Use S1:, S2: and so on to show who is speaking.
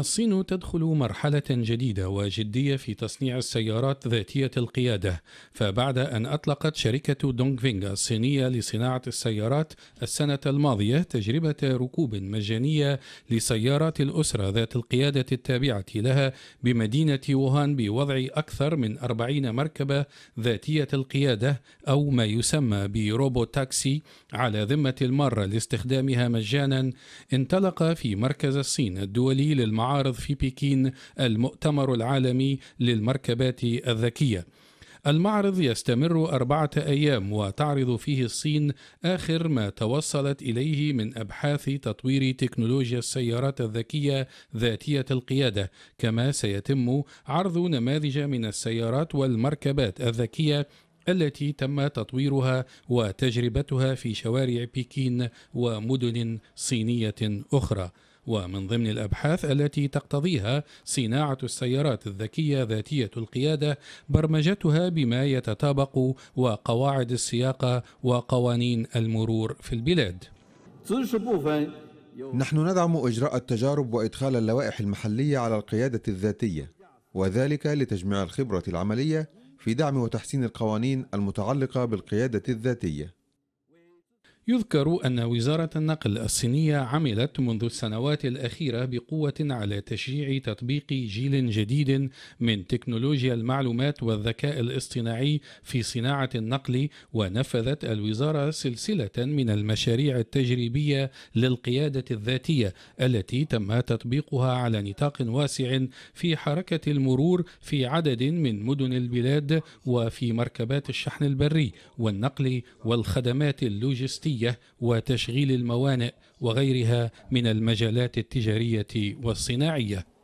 S1: الصين تدخل مرحلة جديدة وجدية في تصنيع السيارات ذاتية القيادة، فبعد أن أطلقت شركة دونغفينغ الصينية لصناعة السيارات السنة الماضية تجربة ركوب مجانية لسيارات الأسرة ذات القيادة التابعة لها بمدينة ووهان بوضع أكثر من 40 مركبة ذاتية القيادة أو ما يسمى بروبو تاكسي على ذمة المارة لاستخدامها مجانا، انطلق في مركز الصين الدولي للمعارضة المعارض في بكين المؤتمر العالمي للمركبات الذكيه المعرض يستمر أربعة أيام وتعرض فيه الصين آخر ما توصلت إليه من أبحاث تطوير تكنولوجيا السيارات الذكية ذاتية القيادة، كما سيتم عرض نماذج من السيارات والمركبات الذكية التي تم تطويرها وتجربتها في شوارع بكين ومدن صينية أخرى. ومن ضمن الأبحاث التي تقتضيها صناعة السيارات الذكية ذاتية القيادة برمجتها بما يتطابق وقواعد السياقة وقوانين المرور في البلاد
S2: نحن ندعم إجراء التجارب وإدخال اللوائح المحلية على القيادة الذاتية وذلك لتجميع الخبرة العملية في دعم وتحسين القوانين المتعلقة بالقيادة الذاتية
S1: يذكر أن وزارة النقل الصينية عملت منذ السنوات الأخيرة بقوة على تشجيع تطبيق جيل جديد من تكنولوجيا المعلومات والذكاء الاصطناعي في صناعة النقل ونفذت الوزارة سلسلة من المشاريع التجريبية للقيادة الذاتية التي تم تطبيقها على نطاق واسع في حركة المرور في عدد من مدن البلاد وفي مركبات الشحن البري والنقل والخدمات اللوجستية البحرية وتشغيل الموانئ وغيرها من المجالات التجارية والصناعية